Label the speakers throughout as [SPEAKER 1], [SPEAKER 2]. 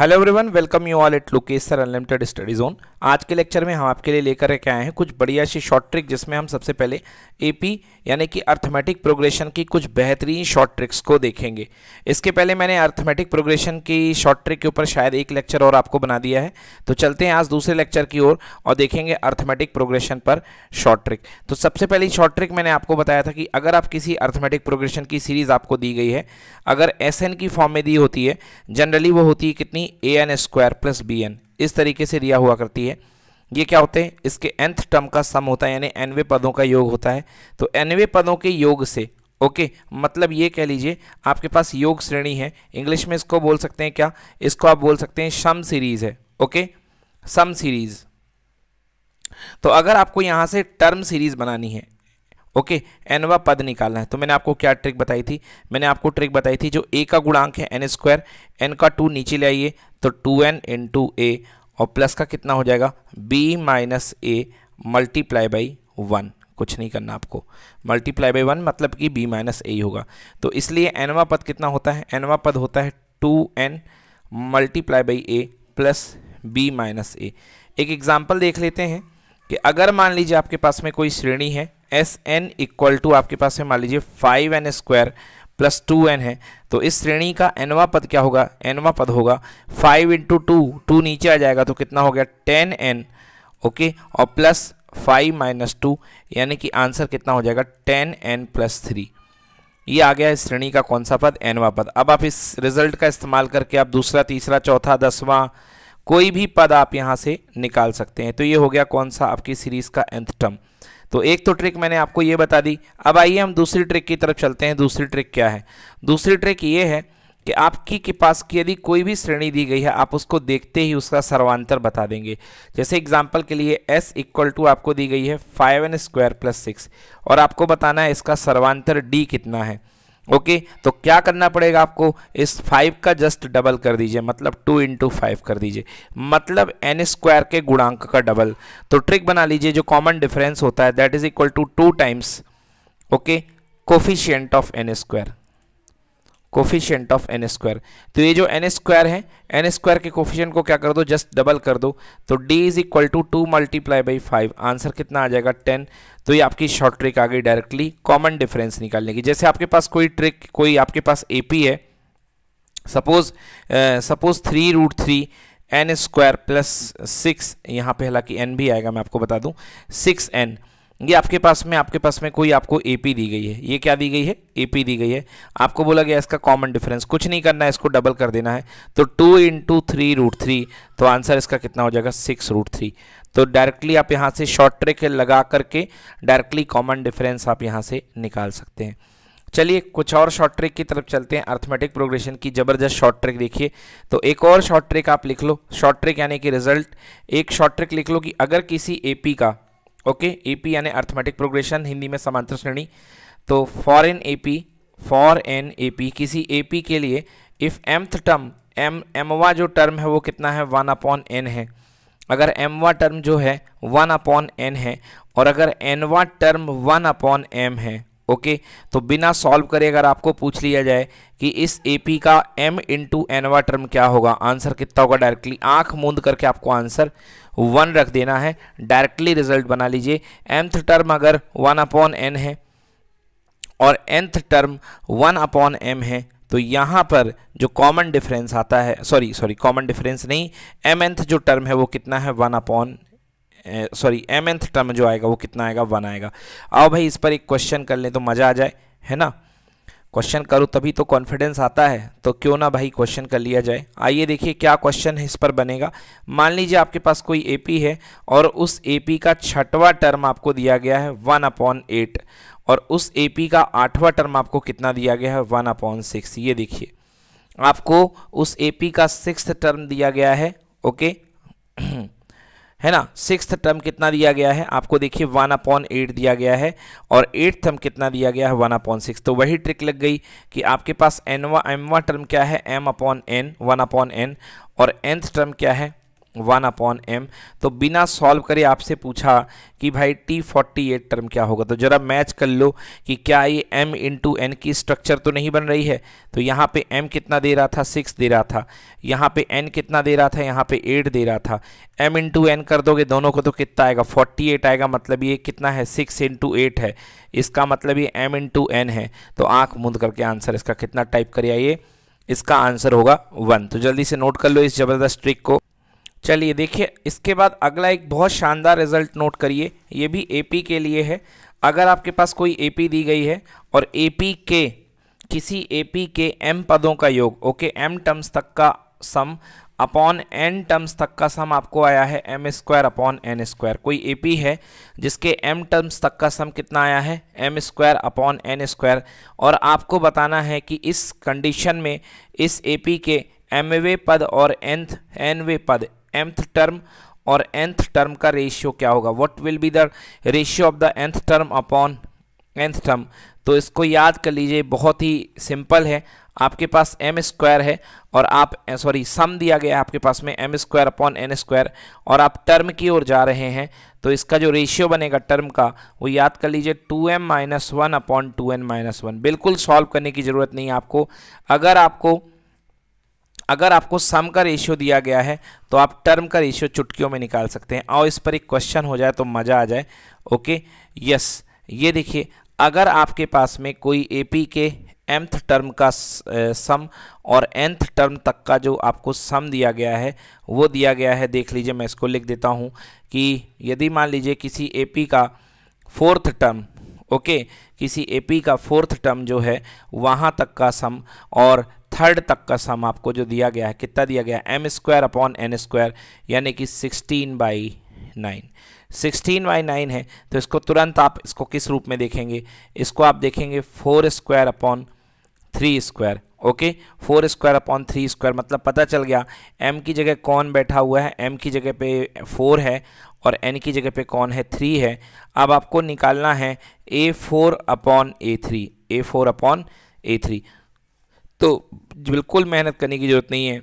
[SPEAKER 1] Hello everyone welcome you all at Lokesh sir unlimited study zone आज के lecture में हम आपके लिए लेकर के आए हैं कुछ बढ़िया सी शॉर्ट ट्रिक जिसमें हम सबसे पहले एपी यानी कि अर्थमेटिक प्रोग्रेशन की कुछ बेहतरीन शॉर्ट ट्रिक्स को देखेंगे इसके पहले मैंने अर्थमेटिक प्रोग्रेशन की शॉर्ट ट्रिक के ऊपर शायद एक लेक्चर और आपको बना दिया है तो चलते हैं आज दूसरे लेक्चर की ओर और, और देखेंगे अर्थमेटिक प्रोग्रेशन पर शॉर्ट ट्रिक तो सबसे पहली शॉर्ट ट्रिक मैंने आपको बताया था कि अगर आप किसी अर्थमेटिक प्रोग्रेशन की सीरीज़ आपको दी गई है अगर एस की फॉर्म में दी होती है जनरली वो होती है कितनी A N square plus B N इस तरीके से रिया हुआ करती है ये क्या होते हैं इसके एंथ टर्म का सम होता है यानी एनवे पदों का योग होता है तो एनवे पदों के योग से ओके मतलब ये कह लीजिए आपके पास योग श्रेणी है इंग्लिश में इसको बोल सकते हैं क्या इसको आप बोल सकते हैं सम सीरीज है ओके सम सीरीज तो अगर आपको यहाँ से टर्म सीरीज बनानी है ओके एनवा पद निकालना है तो मैंने आपको क्या ट्रिक बताई थी मैंने आपको ट्रिक बताई थी जो ए का गुणांक है एन स्क्वायर एन का टू नीचे ले आइए तो two N into A और प्लस का कितना हो जाएगा B minus A multiply by one कुछ नहीं करना आपको मल्टीप्लाई बाई वन मतलब कि बी माइनस ए होगा तो इसलिए एनवा पद कितना होता है एनवा पद होता है two N multiply by A plus B minus A एक एग्ज़ाम्पल देख लेते हैं कि अगर मान लीजिए आपके पास में कोई श्रेणी है एस एन इक्वल टू आपके पास में मान लीजिए five N square plus two N है तो इस श्रेणी का एनवा पद क्या होगा एनवा पद होगा फाइव इंटू टू टू नीचे आ जाएगा तो कितना हो गया टेन एन ओके और प्लस फाइव माइनस टू यानी कि आंसर कितना हो जाएगा टेन एन प्लस थ्री ये आ गया इस श्रेणी का कौन सा पद एनवा पद अब आप इस रिजल्ट का इस्तेमाल करके आप दूसरा तीसरा चौथा दसवां कोई भी पद आप यहाँ से निकाल सकते हैं तो ये हो गया कौन सा आपकी सीरीज़ का एंथ टर्म तो एक तो ट्रिक मैंने आपको ये बता दी अब आइए हम दूसरी ट्रिक की तरफ चलते हैं दूसरी ट्रिक क्या है दूसरी ट्रिक ये है कि आपकी के पास की यदि कोई भी श्रेणी दी गई है आप उसको देखते ही उसका सर्वांतर बता देंगे जैसे एग्जाम्पल के लिए s इक्वल टू आपको दी गई है five N square plus six और आपको बताना है इसका सर्वांतर d कितना है ओके तो क्या करना पड़ेगा आपको इस फाइव का जस्ट डबल कर दीजिए मतलब टू इंटू फाइव कर दीजिए मतलब एन स्क्वायर के गुणांक का डबल तो ट्रिक बना लीजिए जो कॉमन डिफरेंस होता है that is equal to two times okay coefficient of N square coefficient of N square तो ये जो एन स्क्वायर है एन स्क्वायर के कोफिशियंट को क्या कर दो जस्ट डबल कर दो तो d is equal to two multiply by five answer कितना आ जाएगा टेन तो ये आपकी शॉर्ट ट्रिक आ गई डायरेक्टली कॉमन डिफरेंस निकालने की जैसे आपके पास कोई ट्रिक कोई आपके पास ए है suppose suppose three root three N square plus six यहाँ पे हालांकि एन भी आएगा मैं आपको बता दूँ सिक्स एन ये आपके पास में आपके पास में कोई आपको एपी दी गई है ये क्या दी गई है एपी दी गई है आपको बोला गया इसका कॉमन डिफरेंस कुछ नहीं करना है इसको डबल कर देना है तो two into three root three तो आंसर इसका कितना हो जाएगा सिक्स रूट थ्री तो डायरेक्टली आप यहाँ से शॉर्ट ट्रिक लगा करके डायरेक्टली कॉमन डिफरेंस आप यहाँ से निकाल सकते हैं चलिए कुछ और शॉर्ट ट्रिक की तरफ चलते हैं अर्थमेटिक प्रोग्रेशन की ज़बरदस्त शॉर्ट ट्रिक देखिए तो एक और शॉर्ट ट्रिक आप लिख लो शॉर्ट ट्रिक यानी कि रिजल्ट एक शॉर्ट ट्रिक लिख लो कि अगर किसी एपी का ओके एपी यानी अर्थमेटिक प्रोग्रेशन हिंदी में समांतर श्रेणी तो for an AP for an AP किसी एपी के लिए इफ़ एम्थ टर्म एम एमवा जो टर्म है वो कितना है वन अपॉन एन है अगर एमवा टर्म जो है वन अपॉन एन है और अगर एनवा टर्म वन अपॉन एम है ओके तो बिना सॉल्व करे अगर आपको पूछ लिया जाए कि इस ए पी का एम इंटू एनवा टर्म क्या होगा आंसर कितना होगा डायरेक्टली आंख मूंद करके आपको आंसर वन रख देना है डायरेक्टली रिजल्ट बना लीजिए एंथ टर्म अगर वन अपॉन एन है और nth term one upon M है तो यहाँ पर जो कॉमन डिफरेंस आता है सॉरी सॉरी कॉमन डिफरेंस नहीं एम एंथ जो टर्म है वो कितना है one upon sorry M nth term जो आएगा वो कितना आएगा वन आएगा आओ भाई इस पर एक क्वेश्चन कर लें तो मज़ा आ जाए है ना क्वेश्चन करो तभी तो कॉन्फिडेंस आता है तो क्यों ना भाई क्वेश्चन कर लिया जाए आइए देखिए क्या क्वेश्चन इस पर बनेगा मान लीजिए आपके पास कोई एपी है और उस एपी का छठवां टर्म आपको दिया गया है वन अपॉन एट और उस एपी का आठवां टर्म आपको कितना दिया गया है वन अपॉन सिक्स ये देखिए आपको उस एपी का सिक्स टर्म दिया गया है ओके है ना सिक्स टर्म कितना दिया गया है आपको देखिए वन अपॉन एट दिया गया है और एट टर्म कितना दिया गया है वन अपॉन सिक्स तो वही ट्रिक लग गई कि आपके पास एनवा एमवा टर्म क्या है M upon N one upon N और एंथ टर्म क्या है वन अपॉन एम तो बिना सॉल्व करे आपसे पूछा कि भाई टी फोर्टी एट टर्म क्या होगा तो ज़रा मैच कर लो कि क्या ये एम इंटू एन की स्ट्रक्चर तो नहीं बन रही है तो यहाँ पे एम कितना दे रहा था सिक्स दे रहा था यहाँ पे एन कितना दे रहा था यहाँ पे एट दे रहा था एम इंटू एन कर दोगे दोनों को तो कितना आएगा फोर्टी एट आएगा मतलब ये कितना है सिक्स इंटू एट है इसका मतलब ये एम इंटू एन है तो आँख मूंद करके आंसर इसका कितना टाइप करिए आइए इसका आंसर होगा वन तो जल्दी से नोट कर लो इस ज़बरदस्त ट्रिक को चलिए देखिए इसके बाद अगला एक बहुत शानदार रिजल्ट नोट करिए ये भी एपी के लिए है अगर आपके पास कोई एपी दी गई है और एपी के किसी एपी के एम पदों का योग ओके एम टर्म्स तक का सम अपॉन एन टर्म्स तक का सम आपको आया है M square upon N square कोई एपी है जिसके एम टर्म्स तक का सम कितना आया है M square upon N square और आपको बताना है कि इस कंडीशन में इस एपी के एम वे पद और एनथ वे पद एंथ टर्म और एंथ टर्म का रेशियो क्या होगा what will be the ratio of the nth term upon nth term तो इसको याद कर लीजिए बहुत ही सिंपल है आपके पास एम स्क्वायर है और आप सॉरी सम दिया गया है आपके पास में M square upon N square और आप टर्म की ओर जा रहे हैं तो इसका जो रेशियो बनेगा टर्म का वो याद कर लीजिए two M minus one upon two N minus one बिल्कुल सॉल्व करने की ज़रूरत नहीं है आपको अगर आपको अगर आपको सम का रेशियो दिया गया है तो आप टर्म का रेशियो चुटकियों में निकाल सकते हैं और इस पर एक क्वेश्चन हो जाए तो मज़ा आ जाए ओके यस ये देखिए अगर आपके पास में कोई एपी के एम्थ टर्म का सम और एंथ टर्म तक का जो आपको सम दिया गया है वो दिया गया है देख लीजिए मैं इसको लिख देता हूँ कि यदि मान लीजिए किसी पी का फोर्थ टर्म ओके किसी एपी का फोर्थ टर्म जो है वहाँ तक का सम और थर्ड तक का सम आपको जो दिया गया है कितना दिया गया M square upon N square यानी कि sixteen by nine sixteen by nine है तो इसको तुरंत आप इसको किस रूप में देखेंगे इसको आप देखेंगे four square upon three square okay four square upon three square मतलब पता चल गया एम की जगह कौन बैठा हुआ है एम की जगह पे फोर है और एन की जगह पे कौन है थ्री है अब आपको निकालना है A four upon A three A four upon A three तो बिल्कुल मेहनत करने की ज़रूरत नहीं है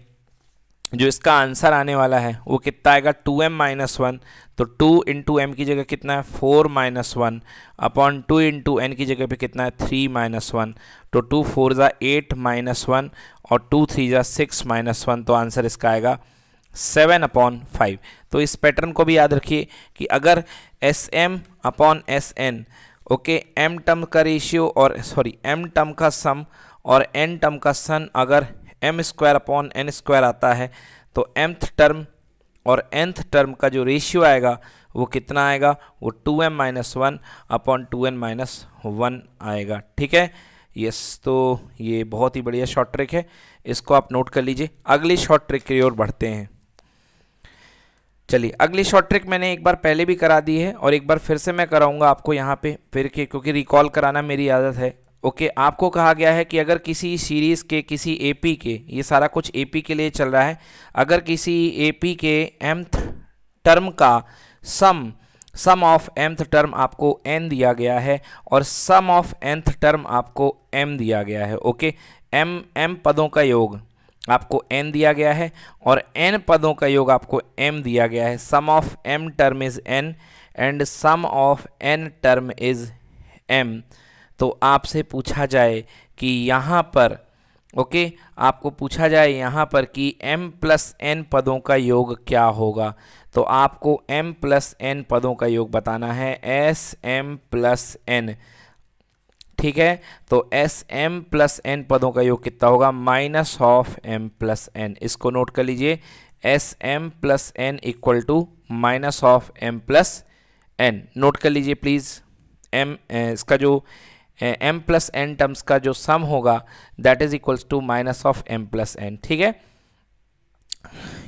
[SPEAKER 1] जो इसका आंसर आने वाला है वो कितना आएगा टू एम माइनस वन तो टू इंटू एम की जगह कितना है four minus one upon two into N की जगह पे कितना है थ्री माइनस वन तो टू फोर ज़ा एट माइनस वन और टू थ्री ज़ा सिक्स माइनस वन तो आंसर इसका आएगा सेवन अपॉन फाइव तो इस पैटर्न को भी याद रखिए कि अगर S M upon S N okay M term का रेशियो और सॉरी एम टर्म का सम और एन टर्म का सन अगर M square upon N square आता है तो एम्थ टर्म और एंथ टर्म का जो रेशियो आएगा वो कितना आएगा वो two M minus one upon two N minus one आएगा ठीक है यस तो ये बहुत ही बढ़िया शॉर्ट ट्रिक है इसको आप नोट कर लीजिए अगली शॉर्ट ट्रिक की ओर बढ़ते हैं चलिए अगली शॉर्ट ट्रिक मैंने एक बार पहले भी करा दी है और एक बार फिर से मैं कराऊंगा आपको यहाँ पे फिर के क्योंकि रिकॉल कराना मेरी आदत है ओके आपको कहा गया है कि अगर किसी सीरीज़ के किसी एपी के ये सारा कुछ एपी के लिए चल रहा है अगर किसी एपी के एम्थ टर्म का sum sum of mth term आपको एन दिया गया है और सम ऑफ एंथ टर्म आपको एम दिया गया है ओके एम एम पदों का योग आपको एन दिया गया है और एन पदों का योग आपको एम दिया गया है sum of M term is N and sum of N term is M तो आपसे पूछा जाए कि यहाँ पर ओके okay, आपको पूछा जाए यहाँ पर कि m प्लस एन पदों का योग क्या होगा तो आपको m प्लस एन पदों का योग बताना है एस एम प्लस एन ठीक है तो एस एम प्लस एन पदों का योग कितना होगा minus of M plus N इसको नोट कर लीजिए S M plus N equal to minus of M plus N note कर लीजिए प्लीज़ एम eh, इसका जो एम प्लस एन टर्म्स का जो सम होगा that is equals to minus of M plus N ठीक है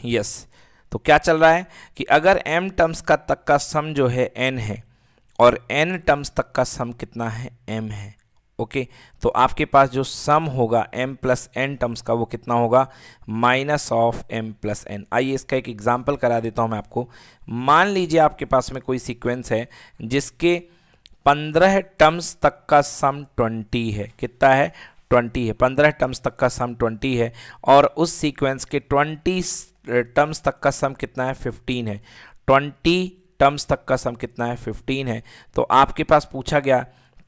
[SPEAKER 1] यस yes. तो क्या चल रहा है कि अगर एम टर्म्स का तक का सम जो है एन है और एन टर्म्स तक का सम कितना है एम है ओके तो आपके पास जो सम होगा एम प्लस एन टर्म्स का वो कितना होगा minus of M plus N आइए इसका एक एग्जाम्पल करा देता हूँ मैं आपको मान लीजिए आपके पास में कोई सीक्वेंस है जिसके पंद्रह टर्म्स तक का सम ट्वेंटी है कितना है ट्वेंटी है पंद्रह टर्म्स तक का सम ट्वेंटी है और उस सीक्वेंस के ट्वेंटी टर्म्स तक का सम कितना है फिफ्टीन है ट्वेंटी टर्म्स तक का सम कितना है फिफ्टीन है तो आपके पास पूछा गया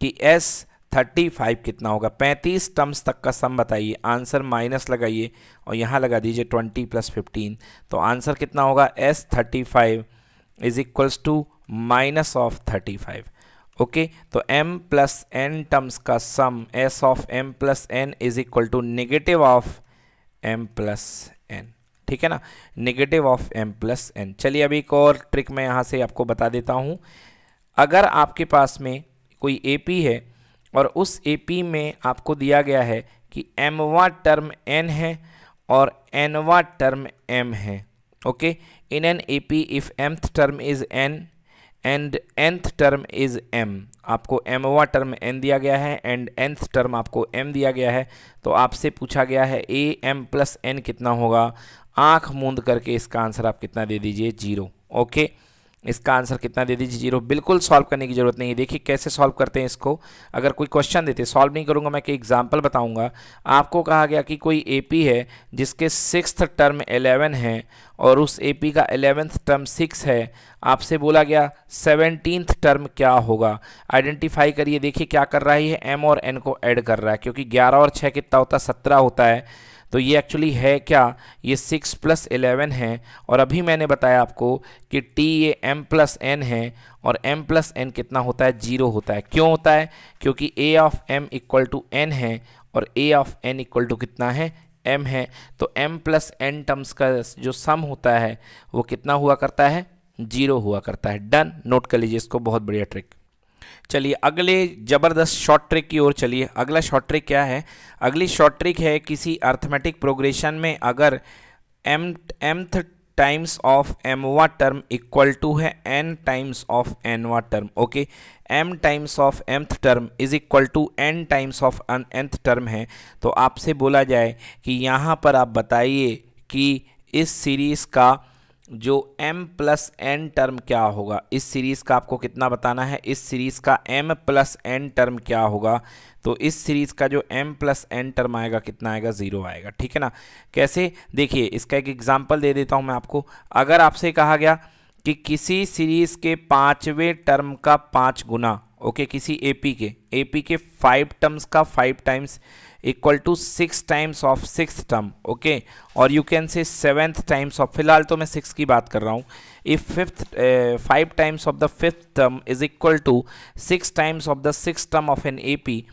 [SPEAKER 1] कि एस थर्टी फाइव कितना होगा पैंतीस टर्म्स तक का सम बताइए आंसर माइनस लगाइए और यहाँ लगा दीजिए ट्वेंटी प्लस फिफ्टीन तो आंसर कितना होगा S thirty five is equals to minus of thirty five okay तो m प्लस एन टर्म्स का sum s of m plus N is equal to negative of m plus N ठीक है ना negative of m plus N चलिए अभी एक और trick मैं यहाँ से आपको बता देता हूँ अगर आपके पास में कोई ए पी है और उस ए पी में आपको दिया गया है कि वा टर्म एन है और वा टर्म एम है okay in an A P if mth term is N and nth term is M आपको एमवा टर्म एन दिया गया है एंड एंथ टर्म आपको एम दिया गया है तो आपसे पूछा गया है ए एम प्लस एन कितना होगा आँख मूंद करके इसका आंसर आप कितना दे दीजिए जीरो ओके okay? इसका आंसर कितना दे दीजिए जीरो बिल्कुल सॉल्व करने की ज़रूरत नहीं है देखिए कैसे सॉल्व करते हैं इसको अगर कोई क्वेश्चन देते सॉल्व नहीं करूँगा मैं कि एग्जाम्पल बताऊँगा आपको कहा गया कि कोई एपी है जिसके सिक्स टर्म एलेवन है और उस एपी का एलेवेंथ टर्म सिक्स है आपसे बोला गया सेवनटीन्थ टर्म क्या होगा आइडेंटिफाई करिए देखिए क्या कर रहा है ये एम और एन को ऐड कर रहा है क्योंकि ग्यारह और छः कितना होता है सत्रह होता है तो ये एक्चुअली है क्या ये सिक्स प्लस एलेवन है और अभी मैंने बताया आपको कि टी ये एम प्लस एन है और m प्लस एन कितना होता है जीरो होता है क्यों होता है क्योंकि a of m equal to N है और a of n equal to कितना है m है तो m प्लस एन टर्म्स का जो सम होता है वो कितना हुआ करता है जीरो हुआ करता है डन नोट कर लीजिए इसको बहुत बढ़िया ट्रिक चलिए अगले ज़बरदस्त शॉर्ट ट्रिक की ओर चलिए अगला शॉर्ट ट्रिक क्या है अगली शॉर्ट ट्रिक है किसी अर्थमेटिक प्रोग्रेशन में अगर M mth times of M वा टर्म इक्वल टू है एन टाइम्स ऑफ एन वा term okay M times of mth term is equal to N times of nth term है तो आपसे बोला जाए कि यहाँ पर आप बताइए कि इस सीरीज़ का जो m प्लस एन टर्म क्या होगा इस सीरीज़ का आपको कितना बताना है इस सीरीज़ का m प्लस एन टर्म क्या होगा तो इस सीरीज़ का जो m प्लस एन टर्म आएगा कितना आएगा ज़ीरो आएगा ठीक है ना कैसे देखिए इसका एक एग्जाम्पल दे देता हूँ मैं आपको अगर आपसे कहा गया कि किसी सीरीज़ के पाँचवें टर्म का पाँच गुना ओके किसी ए के ए के फाइव टर्म्स का five times equal to six times of six term okay और you can say seventh times of फिलहाल तो मैं सिक्स की बात कर रहा हूँ if fifth five times of the fifth term is equal to six times of the six term of N A P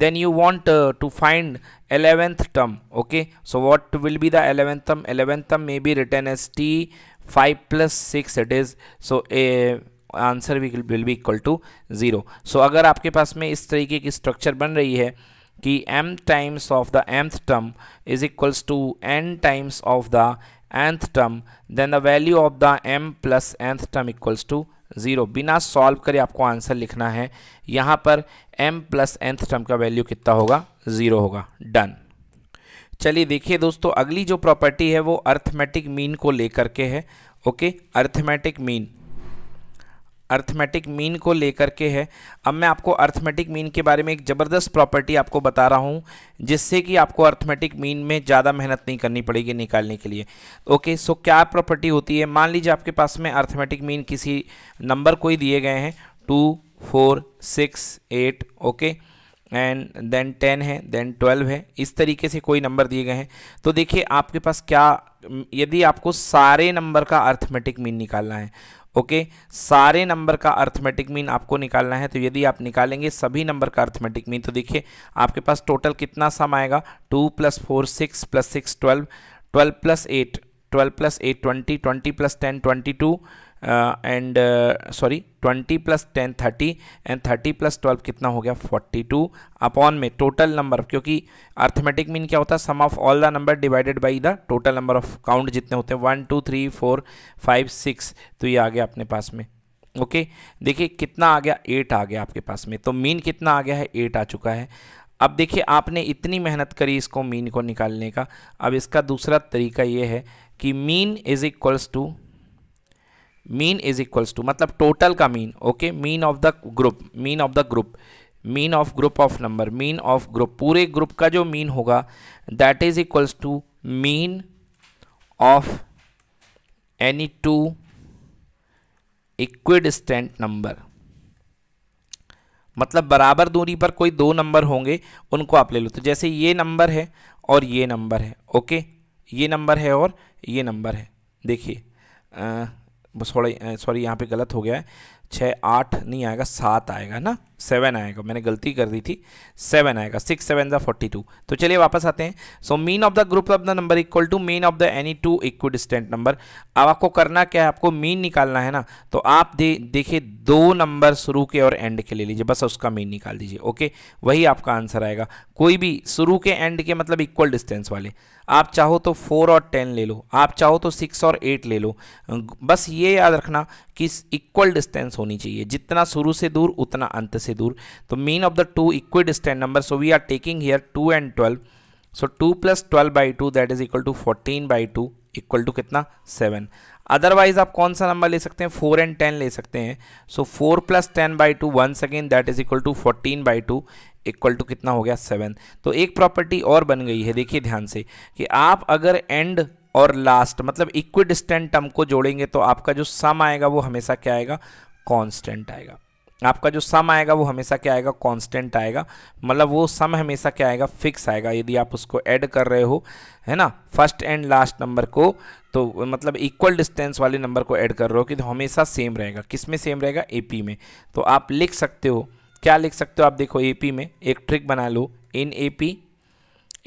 [SPEAKER 1] then you want to find eleventh term okay so what will be the eleventh term eleventh term may be written written T five plus six it is so a answer will be equal to zero so अगर आपके पास में इस तरीके की structure बन रही है कि m times of the nth term is equals to n times of the nth term then the value of the m plus nth term equals to zero बिना सॉल्व करे आपको आंसर लिखना है यहाँ पर m प्लस एंथ टर्म का value कितना होगा ज़ीरो होगा डन चलिए देखिए दोस्तों अगली जो प्रॉपर्टी है वो अर्थमेटिक मीन को लेकर के है okay arithmetic mean arithmetic mean को लेकर के है अब मैं आपको अर्थमेटिक मीन के बारे में एक ज़बरदस्त प्रॉपर्टी आपको बता रहा हूँ जिससे कि आपको अर्थमेटिक मीन में ज़्यादा मेहनत नहीं करनी पड़ेगी निकालने के लिए ओके सो क्या प्रॉपर्टी होती है मान लीजिए आपके पास में अर्थमेटिक मीन किसी नंबर को ही दिए गए हैं two four six eight okay and then ten है देन ट्वेल्व है इस तरीके से कोई नंबर दिए गए हैं तो देखिए आपके पास क्या यदि आपको सारे नंबर का अर्थमेटिक मीन निकालना है ओके सारे नंबर का अर्थमेटिक मीन आपको निकालना है तो यदि आप निकालेंगे सभी नंबर का अर्थमेटिक मीन तो देखिए आपके पास टोटल कितना सम आएगा two plus four six plus six twelve twelve plus eight twelve plus eight twenty twenty plus ten twenty two uh, and sorry twenty plus ten thirty and thirty plus twelve कितना हो गया forty two upon में total number क्योंकि arithmetic mean क्या होता है sum of all the number divided by the total number of count जितने होते हैं one two three four five six तो ये आ गया अपने पास में ओके okay? देखिए कितना आ गया एट आ गया आपके पास में तो मीन कितना आ गया है एट आ चुका है अब देखिए आपने इतनी मेहनत करी इसको मीन को निकालने का अब इसका दूसरा तरीका ये है कि mean is equals to mean is equals to मतलब टोटल का mean okay mean of the group mean of the group mean of group of number mean of group पूरे ग्रुप का जो मीन होगा that is equals to mean of any two equidistant number मतलब बराबर दूरी पर कोई दो नंबर होंगे उनको आप ले लो तो जैसे ये नंबर है और ये नंबर है ओके ये नंबर है और ये नंबर है देखिए सॉरी सॉरी यहाँ पे गलत हो गया है छः आठ नहीं आएगा सात आएगा ना सेवन आएगा मैंने गलती कर दी थी सेवन आएगा सिक्स सेवन ज़ा फोर्टी टू तो चलिए वापस आते हैं so mean of the group of the number equal to mean of the any two equidistant number अब आपको करना क्या है आपको मीन निकालना है ना तो आप दे देखिए दो नंबर शुरू के और एंड के ले लीजिए बस उसका मीन निकाल दीजिए ओके वही आपका आंसर आएगा कोई भी शुरू के एंड के मतलब इक्वल डिस्टेंस वाले आप चाहो तो फोर और टेन ले लो आप चाहो तो सिक्स और एट ले लो अं, बस ये याद रखना कि इक्वल डिस्टेंस होनी चाहिए जितना शुरू से दूर उतना अंत से दूर तो mean of the two equidistant number so we are taking here two and twelve so two plus twelve by two that is equal to fourteen by two equal to कितना सेवन अदरवाइज आप कौन सा number ले सकते हैं four and ten ले सकते हैं so four plus ten by two one second that is equal to fourteen by two equal to कितना हो गया सेवन तो एक प्रॉपर्टी और बन गई है देखिए ध्यान से कि आप अगर एंड और लास्ट मतलब इक्विडिस्टेंट टर्म को जोड़ेंगे तो आपका जो सम आएगा वो हमेशा क्या आएगा कांस्टेंट आएगा आपका जो सम आएगा वो हमेशा क्या आएगा कांस्टेंट आएगा मतलब वो सम हमेशा क्या आएगा फिक्स आएगा यदि आप उसको ऐड कर रहे हो है ना फर्स्ट एंड लास्ट नंबर को तो मतलब इक्वल डिस्टेंस वाले नंबर को ऐड कर रहे हो कि तो हमेशा सेम रहेगा किस में सेम रहेगा पी में तो आप लिख सकते हो क्या लिख सकते हो आप देखो पी में एक ट्रिक बना लो in P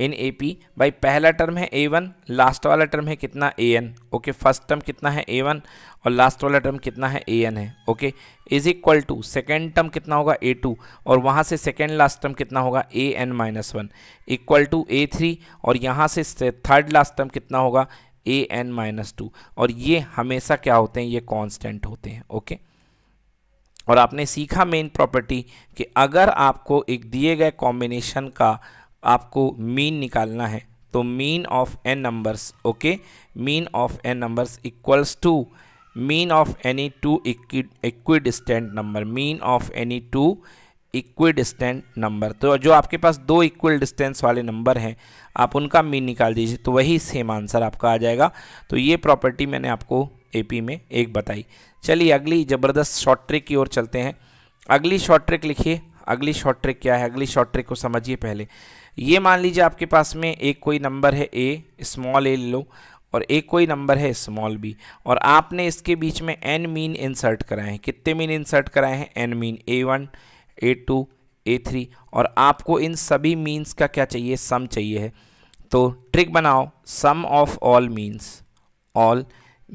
[SPEAKER 1] in A P भाई पहला टर्म है ए वन लास्ट वाला टर्म है कितना a n okay first term कितना है ए वन और लास्ट वाला टर्म कितना है ए एन है okay is equal to second term कितना होगा ए टू और वहाँ से सेकेंड लास्ट टर्म कितना होगा a n minus one equal to a three और यहाँ से थर्ड लास्ट टर्म कितना होगा ए एन माइनस टू और ये हमेशा क्या होते हैं ये कॉन्स्टेंट होते हैं ओके और आपने सीखा मेन प्रॉपर्टी कि अगर आपको एक दिए गए कॉम्बिनेशन का आपको मीन निकालना है तो mean of n numbers okay mean of n numbers equals to mean of any two equidistant number mean of any two equidistant number तो जो आपके पास दो इक्वल डिस्टेंस वाले नंबर हैं आप उनका मीन निकाल दीजिए तो वही सेम आंसर आपका आ जाएगा तो ये प्रॉपर्टी मैंने आपको एपी में एक बताई चलिए अगली ज़बरदस्त शॉर्ट ट्रिक की ओर चलते हैं अगली शॉर्ट ट्रिक लिखिए अगली शॉर्ट ट्रिक क्या है अगली शॉर्ट ट्रिक को समझिए पहले ये मान लीजिए आपके पास में एक कोई नंबर है ए स्मॉल ए लो और एक कोई नंबर है स्मॉल बी और आपने इसके बीच में एन मीन इंसर्ट कराए हैं कितने मीन इंसर्ट कराए हैं n mean a one a two a three और आपको इन सभी मीन्स का क्या चाहिए सम चाहिए है तो ट्रिक बनाओ sum of all means all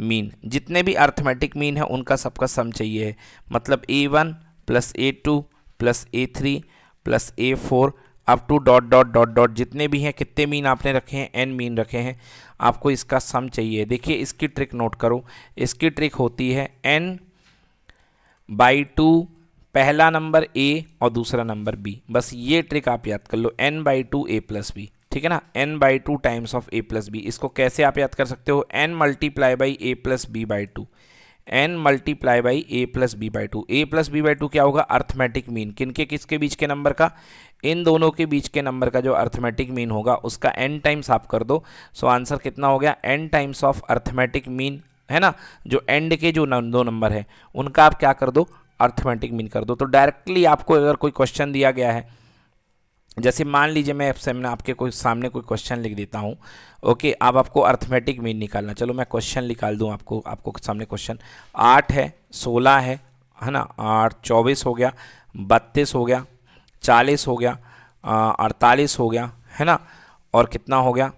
[SPEAKER 1] mean जितने भी अर्थमेटिक मीन है उनका सबका सम चाहिए है मतलब a one plus a two plus a three plus a four up to dot dot dot dot जितने भी हैं कितने मीन आपने रखे हैं एन मीन रखे हैं आपको इसका सम चाहिए देखिए इसकी ट्रिक नोट करो इसकी ट्रिक होती है एन बाई टू पहला नंबर ए और दूसरा नंबर बी बस ये ट्रिक आप याद कर लो n by two a plus b ठीक है ना n by two times of a plus b इसको कैसे आप याद कर सकते हो n multiply by A plus b by two N multiply by A plus b by two a plus b by two क्या होगा अर्थमेटिक मीन किनके किसके बीच के नंबर का इन दोनों के बीच के नंबर का जो अर्थमेटिक मीन होगा उसका एन टाइम्स आप कर दो सो आंसर कितना हो गया n times of arithmetic mean है ना जो एंड के जो दो नंबर है उनका आप क्या कर दो अर्थमेटिक मीन कर दो तो डायरेक्टली आपको अगर कोई क्वेश्चन दिया गया है जैसे मान लीजिए मैं सामने आपके कोई सामने कोई क्वेश्चन लिख देता हूँ ओके अब आपको अर्थमेटिक मीन निकालना चलो मैं क्वेश्चन निकाल दूँ आपको आपको सामने क्वेश्चन आठ है सोलह है है ना आठ चौबीस हो गया बत्तीस हो गया चालीस हो गया अड़तालीस हो गया है ना और कितना हो गया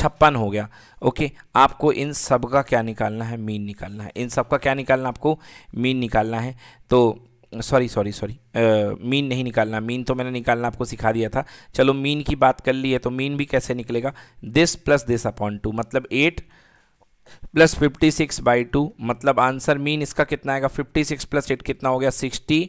[SPEAKER 1] छप्पन हो गया ओके आपको इन सब का क्या निकालना है मीन निकालना है इन सब का क्या निकालना आपको मीन निकालना है तो सॉरी सॉरी सॉरी मीन नहीं निकालना मीन तो मैंने निकालना आपको सिखा दिया था चलो मीन की बात कर ली है तो मीन भी कैसे निकलेगा this plus this upon two मतलब eight plus fifty six by two मतलब आंसर मीन इसका कितना आएगा फिफ्टी सिक्स प्लस एट कितना हो गया sixty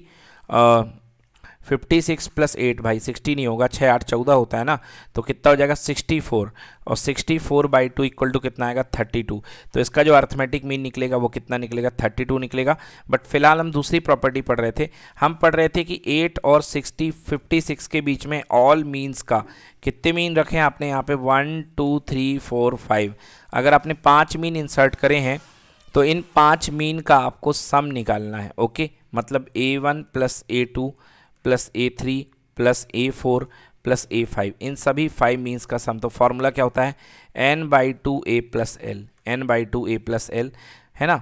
[SPEAKER 1] fifty six plus eight भाई सिक्सटी नहीं होगा छः आठ चौदह होता है ना तो कितना हो जाएगा सिक्सटी फोर और sixty four by two equal to कितना आएगा थर्टी टू तो इसका जो अर्थमेटिक मीन निकलेगा वो कितना निकलेगा थर्टी टू निकलेगा बट फिलहाल हम दूसरी प्रॉपर्टी पढ़ रहे थे हम पढ़ रहे थे कि एट और सिक्सटी फिफ्टी सिक्स के बीच में ऑल मीन्स का कितने मीन रखे हैं आपने यहाँ पे one two three four five अगर आपने पाँच मीन इंसर्ट करे हैं तो इन पाँच मीन का आपको सम निकालना है ओके मतलब a one plus a two plus a three plus a four plus a five इन सभी फाइव मीन्स का सम तो फॉर्मूला क्या होता है n by two a plus l n by two a plus l है ना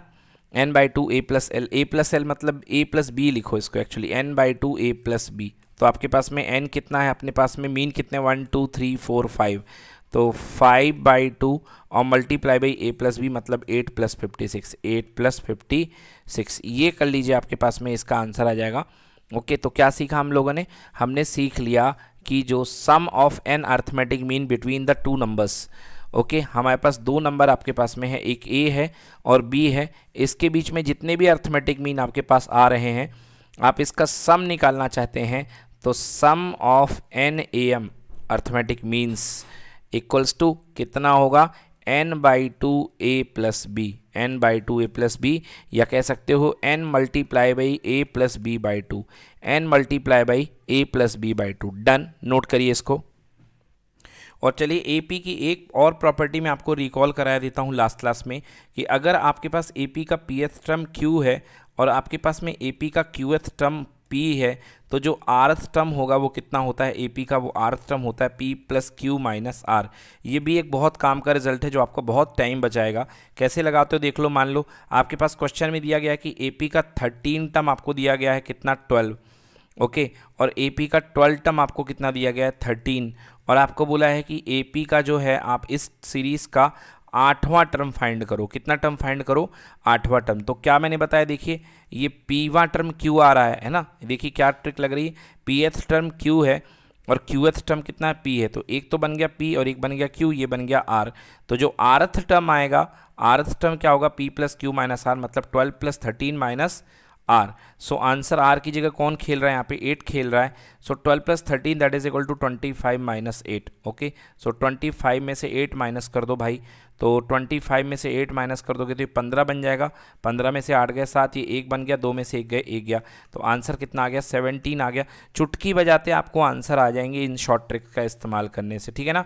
[SPEAKER 1] n by two a plus l a plus l मतलब ए प्लस बी लिखो इसको actually n by two a plus b तो आपके पास में N कितना है अपने पास में मीन कितने one two three four five तो फाइव बाई टू और multiply by A plus b मतलब eight plus fifty six eight plus fifty six ये कर लीजिए आपके पास में इसका आंसर आ जाएगा ओके तो क्या सीखा हम लोगों ने हमने सीख लिया कि जो sum of n arithmetic mean between the two numbers okay okay, हमारे पास दो नंबर आपके पास में है एक ए है और बी है इसके बीच में जितने भी अर्थमेटिक मीन आपके पास आ रहे हैं आप इसका सम निकालना चाहते हैं तो sum of N A M arithmetic means equals to कितना होगा n by two a plus B n by two a plus b या कह सकते हो n multiply by A plus b by two N multiply by A plus b by two done note करिए इसको और चलिए पी की एक और प्रॉपर्टी में आपको रिकॉल कराया देता हूँ लास्ट क्लास में कि अगर आपके पास पी का एथ टर्म क्यू है और आपके पास में पी का क्यूएथ टर्म पी है तो जो आर्थ टर्म होगा वो कितना होता है ए पी का वो आर्थ टर्म होता है p plus q minus r ये भी एक बहुत काम का रिजल्ट है जो आपको बहुत टाइम बचाएगा कैसे लगाते हो देख लो मान लो आपके पास क्वेश्चन में दिया गया है कि ए पी का थर्टीन टर्म आपको दिया गया है कितना ट्वेल्व ओके और ए पी का ट्वेल्व टर्म आपको कितना दिया गया है थर्टीन और आपको बोला है कि ए पी का जो है आप इस सीरीज़ का आठवां टर्म फाइंड करो कितना टर्म फाइंड करो आठवां टर्म तो क्या मैंने बताया देखिए ये पीवा टर्म क्यू आ रहा है है ना देखिए क्या ट्रिक लग रही है पी टर्म क्यू है और क्यू एथ टर्म कितना है पी है तो एक तो बन गया पी और एक बन गया क्यू ये बन गया आर तो जो आरथ टर्म आएगा आरथ टर्म क्या होगा p plus q minus r मतलब twelve plus thirteen minus r so answer r की जगह कौन खेल रहा है यहाँ पे एट खेल रहा है so twelve plus thirteen that is equal to twenty five minus eight okay so twenty five में से एट माइनस कर दो भाई तो ट्वेंटी फाइव में से एट माइनस कर दोगे तो ये पंद्रह बन जाएगा पंद्रह में से आठ गया सात ये एक बन गया दो में से एक गए एक गया तो आंसर कितना आ गया सेवनटीन आ गया चुटकी बजाते आपको आंसर आ जाएंगे इन शॉर्ट ट्रिक का इस्तेमाल करने से ठीक है ना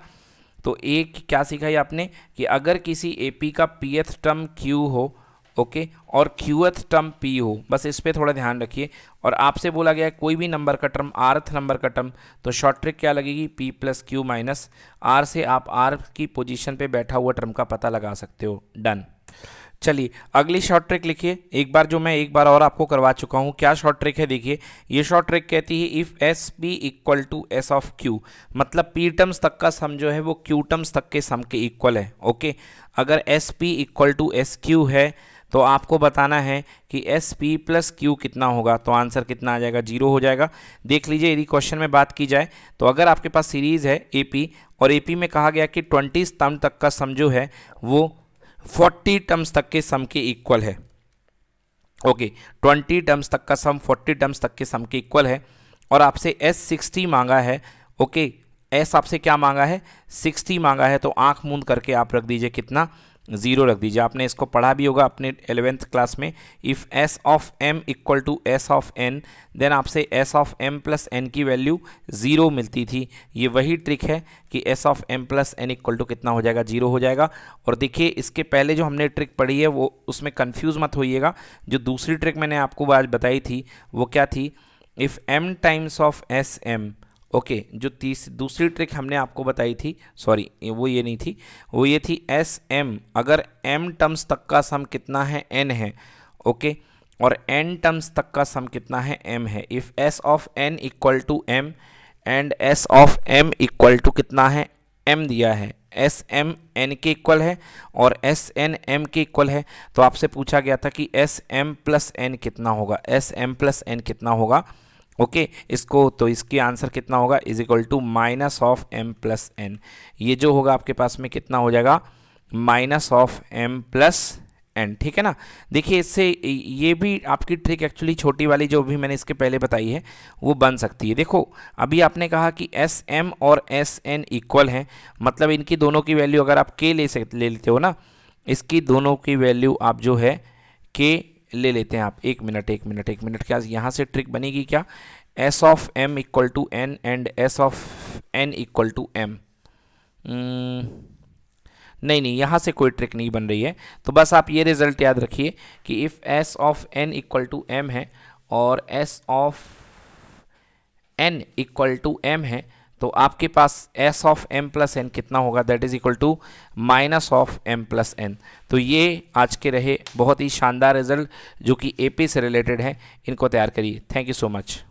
[SPEAKER 1] तो एक क्या सीखा है आपने कि अगर किसी ए पी का पी टर्म क्यू हो ओके और क्यूएथ टर्म पी हो बस इस पर थोड़ा ध्यान रखिए और आपसे बोला गया है कोई भी नंबर का टर्म आरथ नंबर का टर्म तो शॉर्ट ट्रिक क्या लगेगी p plus q minus r से आप आर की पोजीशन पे बैठा हुआ टर्म का पता लगा सकते हो डन चलिए अगली शॉर्ट ट्रिक लिखिए एक बार जो मैं एक बार और आपको करवा चुका हूँ क्या शॉर्ट ट्रिक है देखिए ये शॉर्ट ट्रिक कहती है if S p equal to S of q मतलब पी टर्म्स तक का सम जो है वो क्यू टर्म्स तक के सम के इक्वल है ओके अगर S p equal to S q है तो आपको बताना है कि एस पी प्लस क्यू कितना होगा तो आंसर कितना आ जाएगा जीरो हो जाएगा देख लीजिए यदि क्वेश्चन में बात की जाए तो अगर आपके पास सीरीज़ है ए पी और ए पी में कहा गया कि ट्वेंटी स्तम तक का सम जो है वो फोर्टी टर्म्स तक के सम के इक्वल है ओके ट्वेंटी टर्म्स तक का सम फोर्टी टर्म्स तक के सम के इक्वल है और आपसे एस सिक्सटी मांगा है ओके एस आपसे क्या मांगा है सिक्सटी मांगा है तो आंख मूंद करके आप रख दीजिए कितना ज़ीरो रख दीजिए आपने इसको पढ़ा भी होगा अपने एलेवेंथ क्लास में if S of m equal to S of n then आपसे S of M plus n की वैल्यू ज़ीरो मिलती थी ये वही ट्रिक है कि S of M plus N equal to कितना हो जाएगा ज़ीरो हो जाएगा और देखिए इसके पहले जो हमने ट्रिक पढ़ी है वो उसमें कन्फ्यूज़ मत होइएगा जो दूसरी ट्रिक मैंने आपको आज बताई थी वो क्या थी if m times of S m okay okay, जो तीस दूसरी ट्रिक हमने आपको बताई थी सॉरी वो ये नहीं थी वो ये थी एस एम अगर एम टर्म्स तक का सम कितना है एन है ओके okay, और एन टर्म्स तक का सम कितना है एम है if S of n equal to m and S of m equal to कितना है एम दिया है एस एम एन के इक्वल है और एस एन एम के इक्वल है तो आपसे पूछा गया था कि एस एम प्लस एन कितना होगा एस एम प्लस एन कितना होगा ओके इसको तो इसकी आंसर कितना होगा is equal to minus of M plus n ये जो होगा आपके पास में कितना हो जाएगा minus of M plus N ठीक है ना देखिए इससे ये भी आपकी ट्रिक एक्चुअली छोटी वाली जो भी मैंने इसके पहले बताई है वो बन सकती है देखो अभी आपने कहा कि एस एम और एस एन इक्वल हैं मतलब इनकी दोनों की वैल्यू अगर आप के ले सकते ले लेते हो ना इसकी दोनों की वैल्यू आप जो है के ले लेते हैं आप एक मिनट एक मिनट एक मिनट क्या यहाँ से ट्रिक बनेगी क्या S of m equal to n and S of n equal to m नहीं नहीं यहाँ से कोई ट्रिक नहीं बन रही है तो बस आप ये रिजल्ट याद रखिए कि if S of n equal to m है और S of n equal to m है तो आपके पास S of M plus n कितना होगा that is equal to minus of M plus n तो ये आज के रहे बहुत ही शानदार रिजल्ट जो कि एपी से रिलेटेड है इनको तैयार करिए थैंक यू सो मच